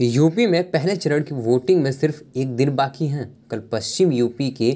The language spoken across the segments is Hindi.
यूपी में पहले चरण की वोटिंग में सिर्फ एक दिन बाकी है कल पश्चिम यूपी के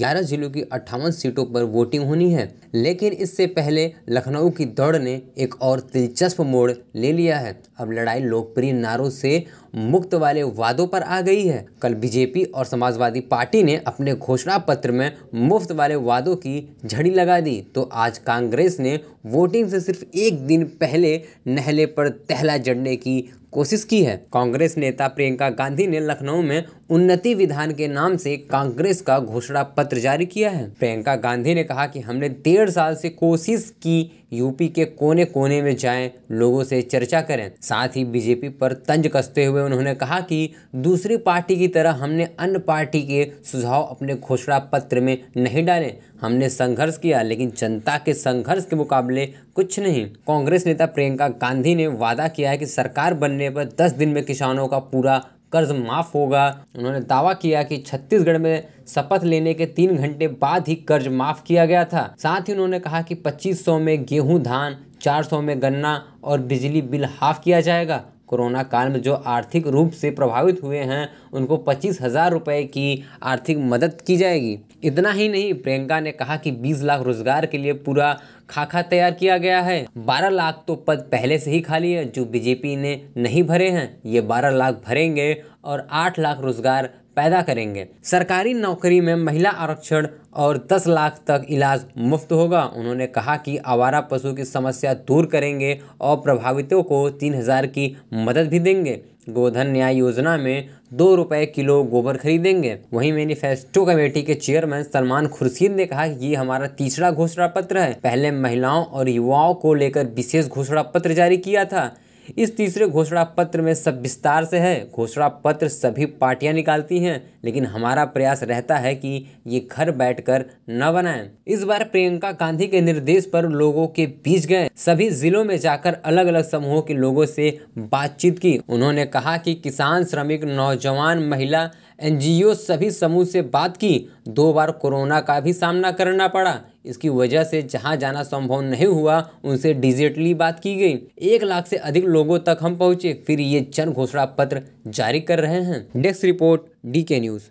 11 जिलों की अट्ठावन सीटों पर वोटिंग होनी है लेकिन इससे पहले लखनऊ की दौड़ ने एक और दिलचस्प मोड़ ले लिया है अब लड़ाई लोकप्रिय नारों से मुक्त वाले वादों पर आ गई है कल बीजेपी और समाजवादी पार्टी ने अपने घोषणा पत्र में मुफ्त वाले वादों की झड़ी लगा दी तो आज कांग्रेस ने वोटिंग से सिर्फ एक दिन पहले नहले पर तहला जड़ने की कोशिश की है कांग्रेस नेता प्रियंका गांधी ने लखनऊ में उन्नति विधान के नाम से कांग्रेस का घोषणा पत्र जारी किया है प्रियंका गांधी ने कहा कि हमने डेढ़ साल से कोशिश की यूपी के कोने कोने में जाएं लोगों से चर्चा करें साथ ही बीजेपी पर तंज कसते हुए में उन्होंने कहा कि दूसरी पार्टी की तरह हमने अन्य पार्टी के सुझाव अपने घोषणा पत्र में नहीं डाले हमने संघर्ष किया लेकिन जनता के संघर्ष के मुकाबले कुछ नहीं कांग्रेस नेता प्रियंका गांधी ने वादा किया है कि सरकार बनने पर दस दिन में किसानों का पूरा कर्ज माफ़ होगा उन्होंने दावा किया कि छत्तीसगढ़ में शपथ लेने के तीन घंटे बाद ही कर्ज माफ़ किया गया था साथ ही उन्होंने कहा कि 2500 में गेहूं धान 400 में गन्ना और बिजली बिल हाफ किया जाएगा कोरोना काल में जो आर्थिक रूप से प्रभावित हुए हैं उनको पच्चीस हज़ार रुपये की आर्थिक मदद की जाएगी इतना ही नहीं प्रियंका ने कहा कि बीस लाख रोज़गार के लिए पूरा खाका तैयार किया गया है बारह लाख तो पद पहले से ही खाली है जो बीजेपी ने नहीं भरे हैं ये बारह लाख भरेंगे और आठ लाख रोजगार पैदा करेंगे सरकारी नौकरी में महिला आरक्षण और 10 लाख तक इलाज मुफ्त होगा उन्होंने कहा कि आवारा पशु की समस्या दूर करेंगे और प्रभावितों को 3000 की मदद भी देंगे गोधन न्याय योजना में दो रुपए किलो गोबर खरीदेंगे वहीं मैनिफेस्टो कमेटी के चेयरमैन सलमान खुर्शीद ने कहा कि ये हमारा तीसरा घोषणा पत्र है पहले महिलाओं और युवाओं को लेकर विशेष घोषणा पत्र जारी किया था इस तीसरे घोषणा पत्र में सब विस्तार से है घोषणा पत्र सभी पार्टियां निकालती हैं लेकिन हमारा प्रयास रहता है कि ये घर बैठकर न बनाएं इस बार प्रियंका गांधी के निर्देश पर लोगों के बीच गए सभी जिलों में जाकर अलग अलग समूहों के लोगों से बातचीत की उन्होंने कहा कि किसान श्रमिक नौजवान महिला एनजीओ सभी समूह से बात की दो बार कोरोना का भी सामना करना पड़ा इसकी वजह से जहाँ जाना संभव नहीं हुआ उनसे डिजिटली बात की गई एक लाख से अधिक लोगों तक हम पहुँचे फिर ये जन घोषणा पत्र जारी कर रहे हैं desk report D K news